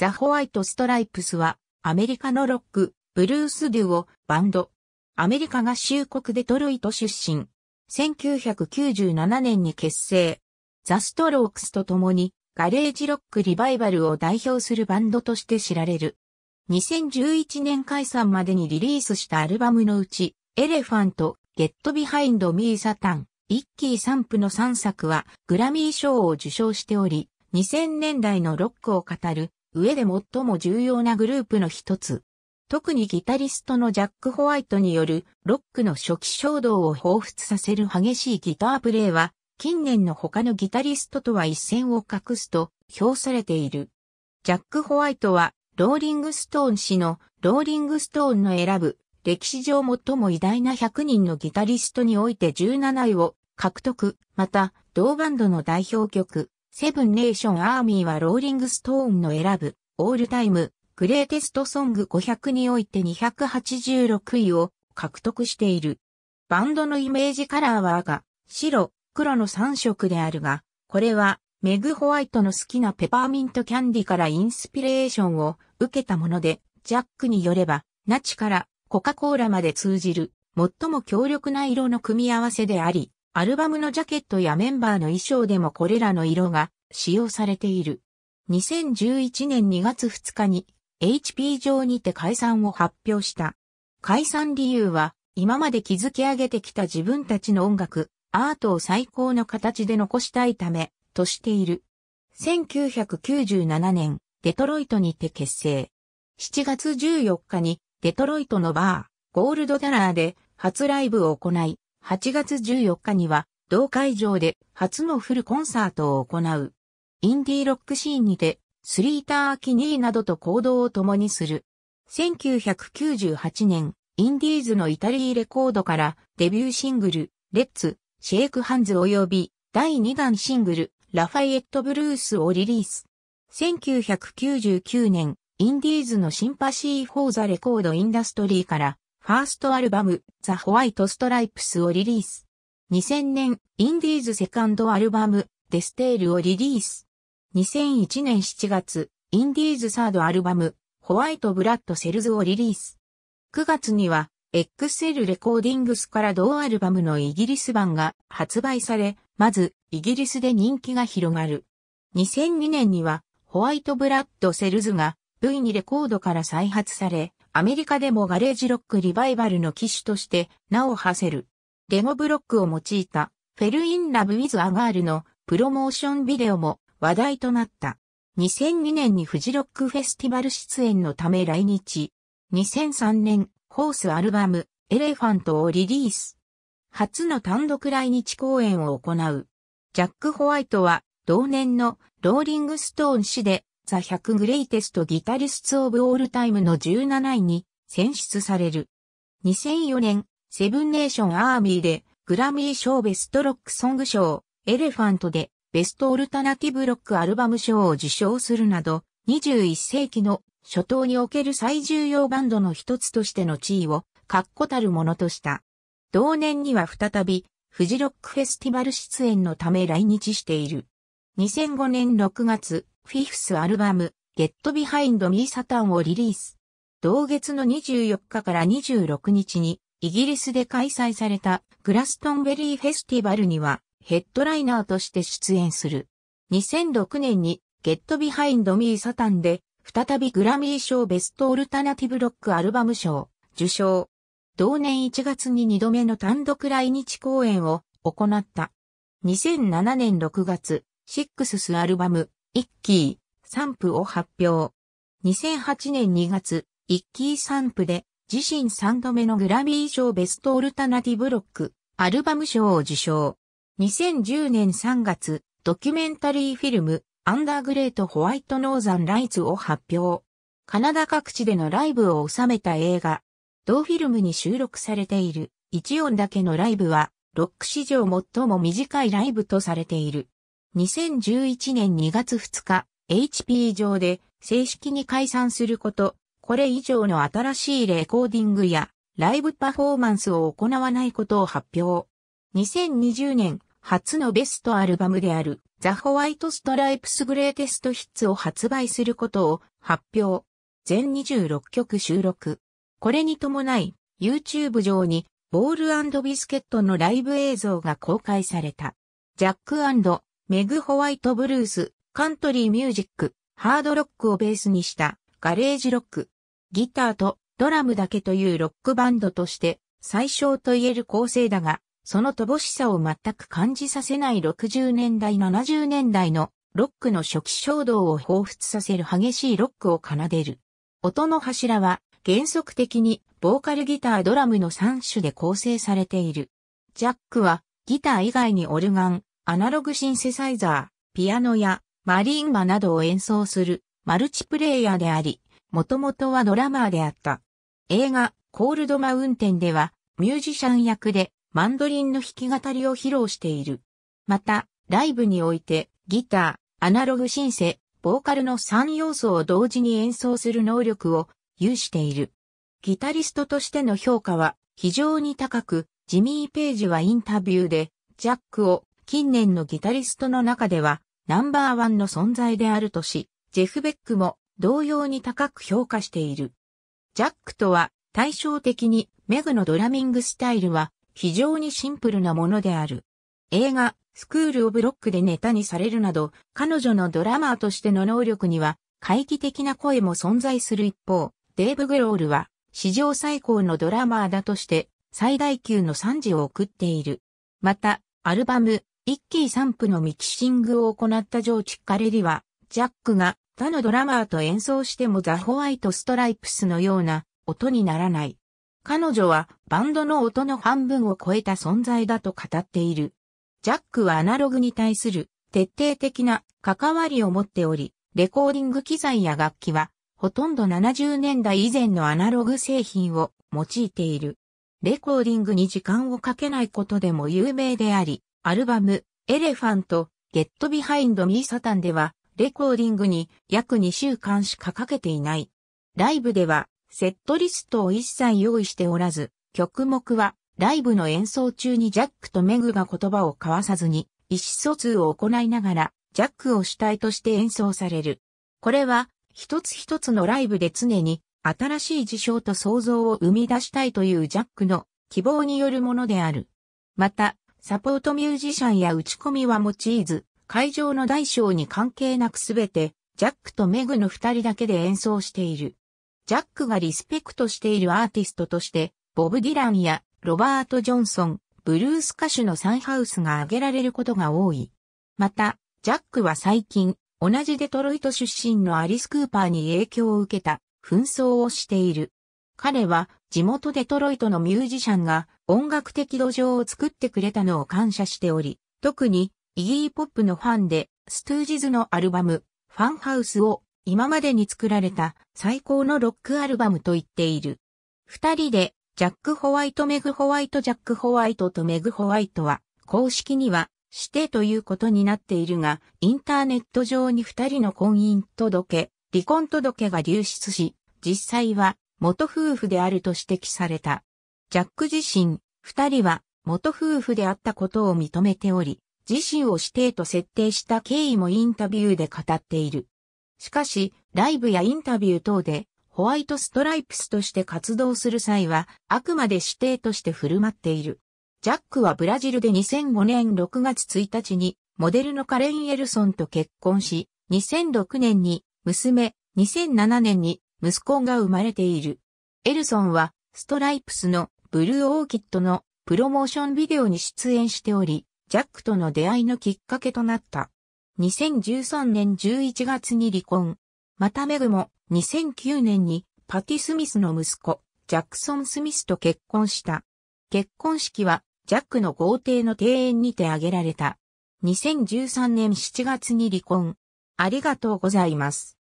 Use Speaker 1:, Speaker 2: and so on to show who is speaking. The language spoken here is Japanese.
Speaker 1: ザ・ホワイト・ストライプスは、アメリカのロック、ブルース・デュオ、バンド。アメリカ合衆国デトロイト出身。1997年に結成。ザ・ストロークスと共に、ガレージロックリバイバルを代表するバンドとして知られる。2011年解散までにリリースしたアルバムのうち、エレファント、ゲットビハインド・ミー・サタン、一気散布の3作はグラミー賞を受賞しており、2000年代のロックを語る上で最も重要なグループの一つ。特にギタリストのジャック・ホワイトによるロックの初期衝動を彷彿させる激しいギタープレイは近年の他のギタリストとは一線を画すと評されている。ジャック・ホワイトはローリング・ストーン氏のローリング・ストーンの選ぶ歴史上最も偉大な100人のギタリストにおいて17位を獲得、また同バンドの代表曲セブンネーションアーミーはローリングストーンの選ぶ、オールタイム、グレーテストソング500において286位を獲得している。バンドのイメージカラーは赤、白、黒の3色であるが、これはメグホワイトの好きなペパーミントキャンディからインスピレーションを受けたもので、ジャックによれば、ナチからコカ・コーラまで通じる、最も強力な色の組み合わせであり、アルバムのジャケットやメンバーの衣装でもこれらの色が使用されている。2011年2月2日に HP 上にて解散を発表した。解散理由は今まで築き上げてきた自分たちの音楽、アートを最高の形で残したいためとしている。1997年、デトロイトにて結成。7月14日にデトロイトのバー、ゴールドダラーで初ライブを行い、8月14日には、同会場で初のフルコンサートを行う。インディーロックシーンにて、スリーター・キニーなどと行動を共にする。1998年、インディーズのイタリーレコードからデビューシングル、レッツ、シェイクハンズ及び第2弾シングル、ラファイエット・ブルースをリリース。1999年、インディーズのシンパシー・フォー・ザ・レコード・インダストリーからファーストアルバム、ザ・ホワイト・ストライプスをリリース。2000年、インディーズセカンドアルバム、デステールをリリース。2001年7月、インディーズサードアルバム、ホワイト・ブラッド・セルズをリリース。9月には、XL レコーディングスから同アルバムのイギリス版が発売され、まず、イギリスで人気が広がる。2002年には、ホワイト・ブラッド・セルズが、V2 レコードから再発され、アメリカでもガレージロックリバイバルの機種として名を馳せる。レゴブロックを用いたフェルインラブウィズアガールのプロモーションビデオも話題となった。2002年にフジロックフェスティバル出演のため来日。2003年、ホースアルバム、エレファントをリリース。初の単独来日公演を行う。ジャック・ホワイトは、同年のローリングストーン誌でザ100グレイテストギタリスツオブオールタイムの17位に選出される。2004年、セブンネーションアーミーでグラミー賞ベストロックソング賞、エレファントでベストオルタナティブロックアルバム賞を受賞するなど、21世紀の初頭における最重要バンドの一つとしての地位を確固たるものとした。同年には再び、フジロックフェスティバル出演のため来日している。2005年6月、フィフスアルバム、Get Behind Me Satan をリリース。同月の24日から26日に、イギリスで開催されたグラストンベリーフェスティバルには、ヘッドライナーとして出演する。2006年に、Get Behind Me Satan で、再びグラミー賞ベストオルタナティブロックアルバム賞、受賞。同年1月に2度目の単独来日公演を行った。2007年6月、シックススアルバム、一期、散布を発表。2008年2月、一期散布で自身3度目のグラミー賞ベストオルタナティブロック、アルバム賞を受賞。2010年3月、ドキュメンタリーフィルム、アンダーグレートホワイトノーザンライツを発表。カナダ各地でのライブを収めた映画。同フィルムに収録されている一音だけのライブは、ロック史上最も短いライブとされている。2011年2月2日、HP 上で正式に解散すること、これ以上の新しいレコーディングやライブパフォーマンスを行わないことを発表。2020年初のベストアルバムであるザ・ホワイト・ストライプス・グレーテスト・ヒッツを発売することを発表。全26曲収録。これに伴い YouTube 上にボールビスケットのライブ映像が公開された。ジャックメグ・ホワイト・ブルース、カントリー・ミュージック、ハードロックをベースにしたガレージロック、ギターとドラムだけというロックバンドとして最小と言える構成だが、その乏しさを全く感じさせない60年代70年代のロックの初期衝動を彷彿させる激しいロックを奏でる。音の柱は原則的にボーカルギタードラムの3種で構成されている。ジャックはギター以外にオルガン、アナログシンセサイザー、ピアノやマリンバなどを演奏するマルチプレイヤーであり、もともとはドラマーであった。映画、コールドマウンテンでは、ミュージシャン役でマンドリンの弾き語りを披露している。また、ライブにおいて、ギター、アナログシンセ、ボーカルの3要素を同時に演奏する能力を有している。ギタリストとしての評価は非常に高く、ジミー・ペイジはインタビューで、ジャックを近年のギタリストの中ではナンバーワンの存在であるとし、ジェフ・ベックも同様に高く評価している。ジャックとは対照的にメグのドラミングスタイルは非常にシンプルなものである。映画、スクール・オブ・ロックでネタにされるなど、彼女のドラマーとしての能力には、怪奇的な声も存在する一方、デーブ・グロールは、史上最高のドラマーだとして、最大級の賛辞を送っている。また、アルバム、一気散布のミキシングを行ったジョーチ・カレリは、ジャックが他のドラマーと演奏してもザ・ホワイト・ストライプスのような音にならない。彼女はバンドの音の半分を超えた存在だと語っている。ジャックはアナログに対する徹底的な関わりを持っており、レコーディング機材や楽器はほとんど70年代以前のアナログ製品を用いている。レコーディングに時間をかけないことでも有名であり、アルバム、エレファント、ゲットビハインドミーサタンでは、レコーディングに約2週間しかかけていない。ライブでは、セットリストを一切用意しておらず、曲目は、ライブの演奏中にジャックとメグが言葉を交わさずに、意思疎通を行いながら、ジャックを主体として演奏される。これは、一つ一つのライブで常に、新しい事象と想像を生み出したいというジャックの希望によるものである。また、サポートミュージシャンや打ち込みは用いず、会場の大小に関係なくすべて、ジャックとメグの二人だけで演奏している。ジャックがリスペクトしているアーティストとして、ボブ・ディランやロバート・ジョンソン、ブルース歌手のサンハウスが挙げられることが多い。また、ジャックは最近、同じデトロイト出身のアリス・クーパーに影響を受けた紛争をしている。彼は地元デトロイトのミュージシャンが音楽的土壌を作ってくれたのを感謝しており、特にイギーポップのファンで、ストゥージズのアルバム、ファンハウスを今までに作られた最高のロックアルバムと言っている。二人で、ジャック・ホワイト・メグ・ホワイト・ジャック・ホワイトとメグ・ホワイトは、公式には、指定ということになっているが、インターネット上に二人の婚姻届、離婚届が流出し、実際は元夫婦であると指摘された。ジャック自身、二人は元夫婦であったことを認めており、自身を指定と設定した経緯もインタビューで語っている。しかし、ライブやインタビュー等で、ホワイトストライプスとして活動する際は、あくまで指定として振る舞っている。ジャックはブラジルで2005年6月1日に、モデルのカレン・エルソンと結婚し、2006年に娘、2007年に息子が生まれている。エルソンは、ストライプスのブルーオーキッドのプロモーションビデオに出演しており、ジャックとの出会いのきっかけとなった。2013年11月に離婚。またメグも2009年にパティ・スミスの息子、ジャクソン・スミスと結婚した。結婚式はジャックの豪邸の庭園にて挙げられた。2013年7月に離婚。ありがとうございます。